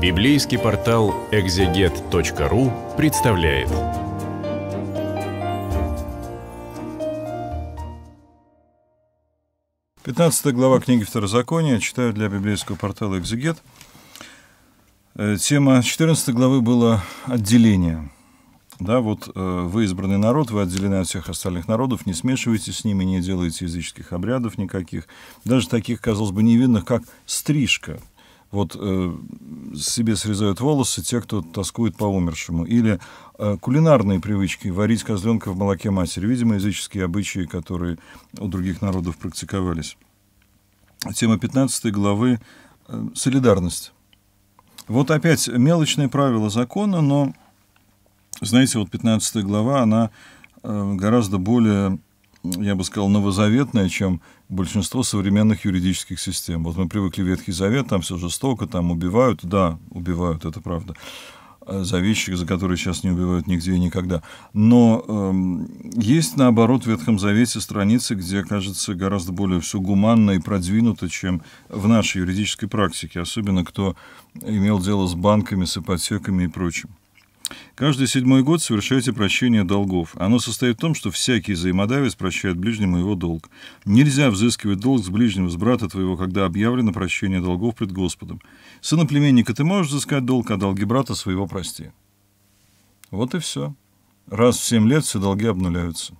Библейский портал экзегет.ру представляет. Пятнадцатая глава книги Второзакония. Читаю для библейского портала «Экзегет». Э, тема 14 главы была «Отделение». Да, вот э, вы избранный народ, вы отделены от всех остальных народов, не смешивайтесь с ними, не делайте языческих обрядов никаких, даже таких, казалось бы, невинных, как стрижка – вот э, себе срезают волосы те, кто тоскует по умершему. Или э, кулинарные привычки, варить козленка в молоке матери. Видимо, языческие обычаи, которые у других народов практиковались. Тема 15 главы э, «Солидарность». Вот опять мелочные правила закона, но, знаете, вот 15 глава, она э, гораздо более я бы сказал, новозаветное, чем большинство современных юридических систем. Вот мы привыкли Ветхий Завет, там все жестоко, там убивают. Да, убивают, это правда. Завещик, э, за который сейчас не убивают нигде и никогда. Но э, есть, наоборот, в Ветхом Завете страницы, где, кажется, гораздо более все гуманно и продвинуто, чем в нашей юридической практике, особенно кто имел дело с банками, с ипотеками и прочим. Каждый седьмой год совершайте прощение долгов. Оно состоит в том, что всякий взаимодавец прощает ближнему его долг. Нельзя взыскивать долг с ближнего, с брата твоего, когда объявлено прощение долгов пред Господом. Сына племенника ты можешь взыскать долг, а долги брата своего прости. Вот и все. Раз в семь лет все долги обнуляются.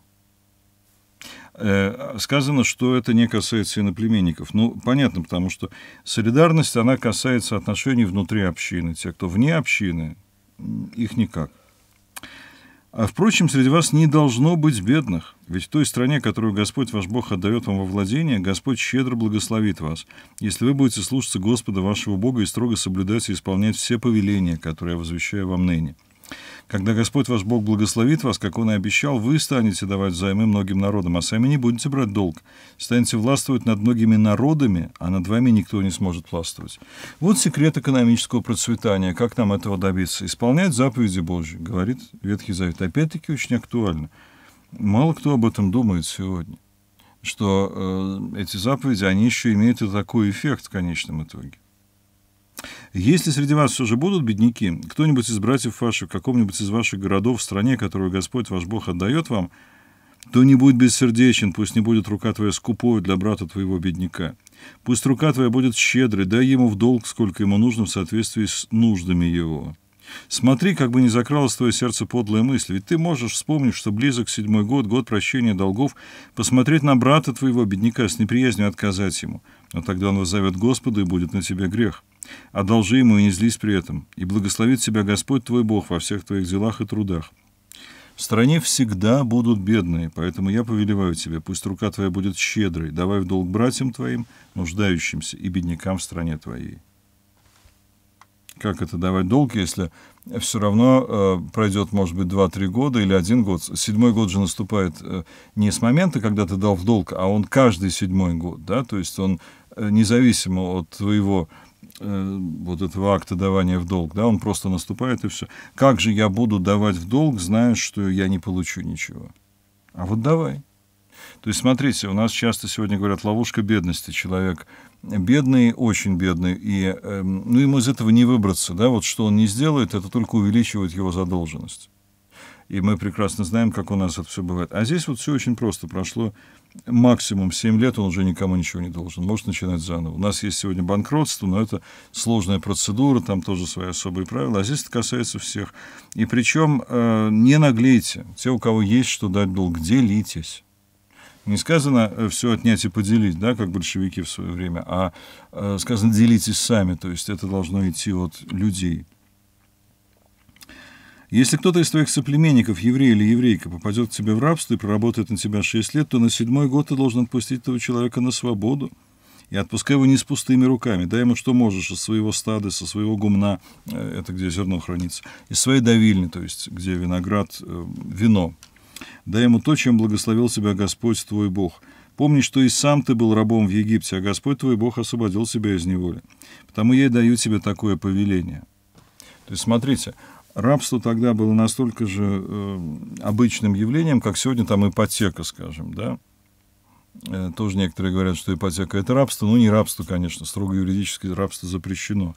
Э, сказано, что это не касается иноплеменников. Ну, понятно, потому что солидарность, она касается отношений внутри общины. Те, кто вне общины, их никак. А впрочем, среди вас не должно быть бедных, ведь в той стране, которую Господь ваш Бог отдает вам во владение, Господь щедро благословит вас, если вы будете слушаться Господа вашего Бога и строго соблюдать и исполнять все повеления, которые я возвещаю вам ныне. Когда Господь ваш Бог благословит вас, как Он и обещал, вы станете давать взаймы многим народам, а сами не будете брать долг. Станете властвовать над многими народами, а над вами никто не сможет властвовать. Вот секрет экономического процветания. Как нам этого добиться? Исполнять заповеди Божьи, говорит Ветхий Завет. Опять-таки очень актуально. Мало кто об этом думает сегодня, что э, эти заповеди, они еще имеют и такой эффект в конечном итоге. Если среди вас все же будут бедняки, кто-нибудь из братьев ваших, в каком-нибудь из ваших городов в стране, которую Господь ваш Бог отдает вам, то не будь бессердечен, пусть не будет рука твоя скупой для брата твоего бедняка. Пусть рука твоя будет щедрой, дай ему в долг, сколько ему нужно в соответствии с нуждами его». Смотри, как бы не закралось твое сердце подлая мысль, ведь ты можешь, вспомнить, что близок седьмой год, год прощения долгов, посмотреть на брата твоего, бедняка, с неприязнью отказать ему. Но тогда он воззовет Господа, и будет на тебе грех. Одолжи ему и не злись при этом, и благословит тебя Господь твой Бог во всех твоих делах и трудах. В стране всегда будут бедные, поэтому я повелеваю тебе, пусть рука твоя будет щедрой, давай в долг братьям твоим, нуждающимся и беднякам в стране твоей как это давать долг, если все равно э, пройдет, может быть, 2-3 года или один год. Седьмой год же наступает э, не с момента, когда ты дал в долг, а он каждый седьмой год, да, то есть он э, независимо от твоего э, вот этого акта давания в долг, да, он просто наступает и все. Как же я буду давать в долг, зная, что я не получу ничего? А вот давай. То есть, смотрите, у нас часто сегодня говорят ловушка бедности. Человек бедный, очень бедный, и э, ну, ему из этого не выбраться. Да? Вот что он не сделает, это только увеличивает его задолженность. И мы прекрасно знаем, как у нас это все бывает. А здесь вот все очень просто. Прошло максимум 7 лет, он уже никому ничего не должен. Может начинать заново. У нас есть сегодня банкротство, но это сложная процедура, там тоже свои особые правила. А здесь это касается всех. И причем э, не наглейте. Те, у кого есть что дать долг, делитесь. Не сказано э, все отнять и поделить, да, как большевики в свое время, а э, сказано делитесь сами, то есть это должно идти от людей. Если кто-то из твоих соплеменников, еврей или еврейка, попадет к тебе в рабство и проработает на тебя 6 лет, то на седьмой год ты должен отпустить этого человека на свободу. И отпускай его не с пустыми руками. Дай ему что можешь из своего стада, со своего гумна, э, это где зерно хранится, из своей давильни, то есть где виноград, вино Дай ему то, чем благословил себя Господь твой Бог. Помни, что и сам ты был рабом в Египте, а Господь твой Бог освободил себя из неволи. Потому я и даю тебе такое повеление». То есть, смотрите, рабство тогда было настолько же э, обычным явлением, как сегодня там ипотека, скажем, да? Э, тоже некоторые говорят, что ипотека – это рабство. Ну, не рабство, конечно, строго юридически рабство запрещено.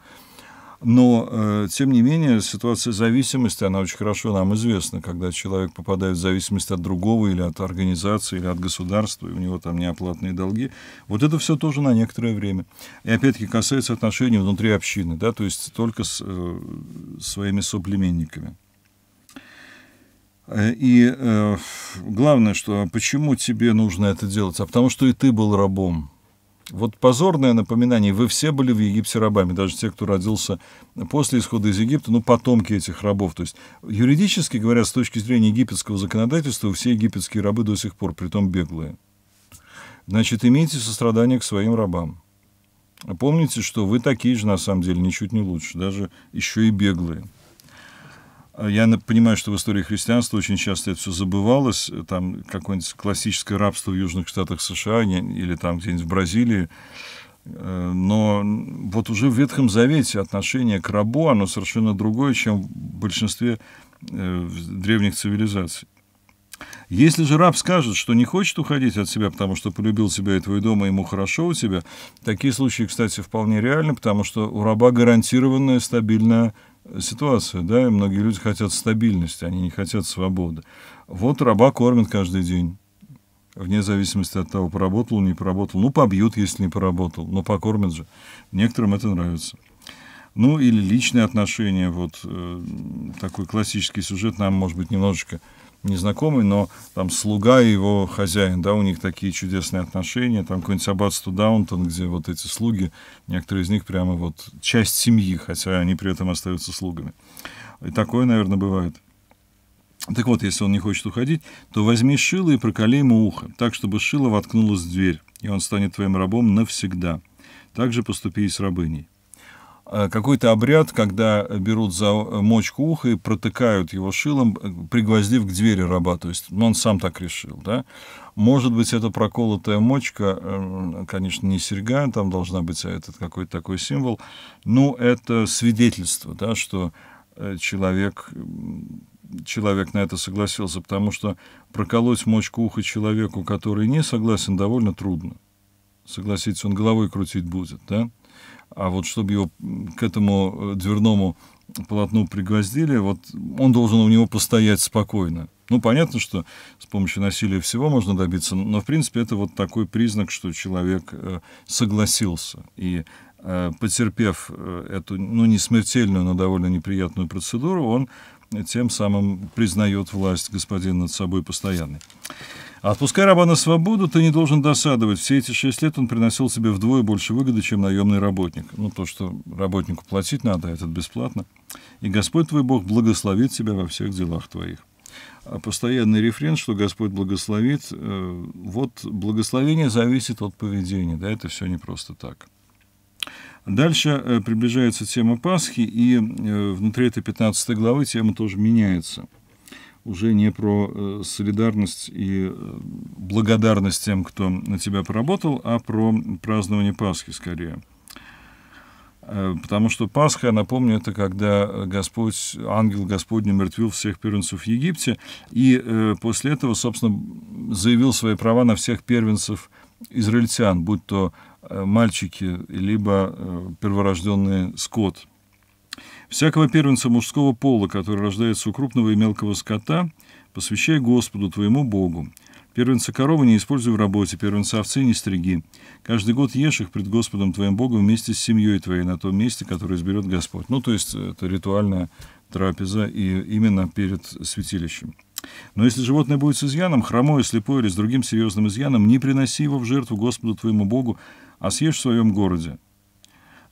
Но, э, тем не менее, ситуация зависимости, она очень хорошо нам известна, когда человек попадает в зависимость от другого или от организации, или от государства, и у него там неоплатные долги. Вот это все тоже на некоторое время. И опять-таки касается отношений внутри общины, да, то есть только с э, своими соплеменниками. Э, и э, главное, что почему тебе нужно это делать? А потому что и ты был рабом вот позорное напоминание, вы все были в Египте рабами, даже те, кто родился после исхода из Египта, ну, потомки этих рабов. То есть юридически говоря, с точки зрения египетского законодательства, все египетские рабы до сих пор, притом беглые. Значит, имейте сострадание к своим рабам. А помните, что вы такие же, на самом деле, ничуть не лучше, даже еще и беглые. Я понимаю, что в истории христианства очень часто это все забывалось. Там какое-нибудь классическое рабство в Южных Штатах США или там где-нибудь в Бразилии. Э, но вот уже в Ветхом Завете отношение к рабу, оно совершенно другое, чем в большинстве э, древних цивилизаций. Если же раб скажет, что не хочет уходить от себя, потому что полюбил тебя и твой дом, и ему хорошо у тебя, такие случаи, кстати, вполне реальны, потому что у раба гарантированная стабильная ситуация, да, и многие люди хотят стабильности, они не хотят свободы. Вот раба кормят каждый день, вне зависимости от того, поработал, не поработал. Ну, побьют, если не поработал, но покормят же. Некоторым это нравится. Ну, или личные отношения, вот э, такой классический сюжет нам, может быть, немножечко незнакомый, но там слуга и его хозяин, да, у них такие чудесные отношения, там какой нибудь аббатство Даунтон, где вот эти слуги, некоторые из них прямо вот часть семьи, хотя они при этом остаются слугами. И такое, наверное, бывает. Так вот, если он не хочет уходить, то возьми шило и проколи ему ухо, так, чтобы шило воткнулось в дверь, и он станет твоим рабом навсегда. Так же поступи и с рабыней. Э, какой-то обряд, когда берут за э, мочку уха и протыкают его шилом, э, пригвоздив к двери раба. То есть ну, он сам так решил. Да? Может быть, это проколотая мочка, конечно, не серьга, там должна быть а этот какой-то такой символ. Но ну, это свидетельство, да, что человек человек на это согласился, потому что проколоть мочку уха человеку, который не согласен, довольно трудно. Согласитесь, он головой крутить будет, да? а вот чтобы его к этому э, дверному полотну пригвоздили, вот он должен у него постоять спокойно. Ну, понятно, что с помощью насилия всего можно добиться, но, в принципе, это вот такой признак, что человек э, согласился. И э, потерпев эту, ну, не смертельную, но довольно неприятную процедуру, он тем самым признает власть господина над собой постоянной. А Отпуская раба на свободу, ты не должен досадовать. Все эти шесть лет он приносил себе вдвое больше выгоды, чем наемный работник. Ну, то, что работнику платить надо, а это бесплатно. И Господь твой Бог благословит тебя во всех делах твоих. А постоянный рефрен, что Господь благословит, э, вот благословение зависит от поведения, да, это все не просто так. Дальше э, приближается тема Пасхи, и э, внутри этой 15 главы тема тоже меняется – уже не про э, солидарность и э, благодарность тем, кто на тебя поработал, а про празднование Пасхи скорее. Э, потому что Пасха, напомню, это когда Господь, ангел Господь мертвил всех первенцев в Египте, и э, после этого, собственно, заявил свои права на всех первенцев израильтян, будь то мальчики, либо перворожденный скот – Всякого первенца мужского пола, который рождается у крупного и мелкого скота, посвящай Господу, твоему Богу. Первенца коровы не используй в работе, первенца овцы не стриги. Каждый год ешь их пред Господом твоим Богом вместе с семьей твоей на том месте, которое изберет Господь. Ну, то есть это ритуальная трапеза и именно перед святилищем. Но если животное будет с изъяном, хромое, слепое или с другим серьезным изъяном, не приноси его в жертву Господу твоему Богу, а съешь в своем городе.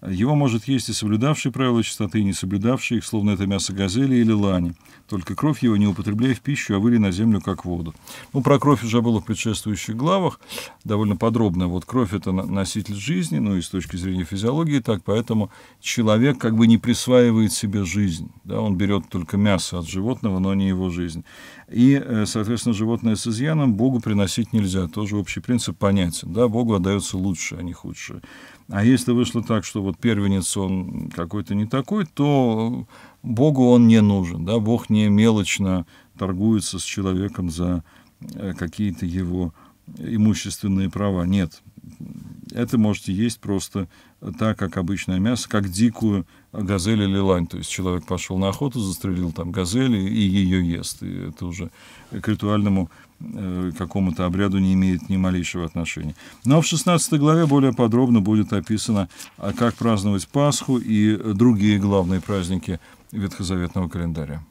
Его может есть и соблюдавший правила чистоты, и не соблюдавший их, словно это мясо газели или лани. Только кровь его не употребляя в пищу, а выли на землю, как воду. Ну, про кровь уже было в предшествующих главах, довольно подробно. Вот кровь – это носитель жизни, ну и с точки зрения физиологии так, поэтому человек как бы не присваивает себе жизнь. Да? Он берет только мясо от животного, но не его жизнь. И, э, соответственно, животное с изъяном Богу приносить нельзя. Тоже общий принцип понятен. Да? Богу отдается лучшее, а не худшее. А если вышло так, что вот первенец, он какой-то не такой, то Богу он не нужен. Да? Бог не мелочно торгуется с человеком за э, какие-то его имущественные права. Нет, это можете есть просто так, как обычное мясо, как дикую газель или лань. То есть человек пошел на охоту, застрелил там газели и ее ест. И это уже к ритуальному э, какому-то обряду не имеет ни малейшего отношения. Но в 16 главе более подробно будет описано, а как праздновать Пасху и другие главные праздники ветхозаветного календаря.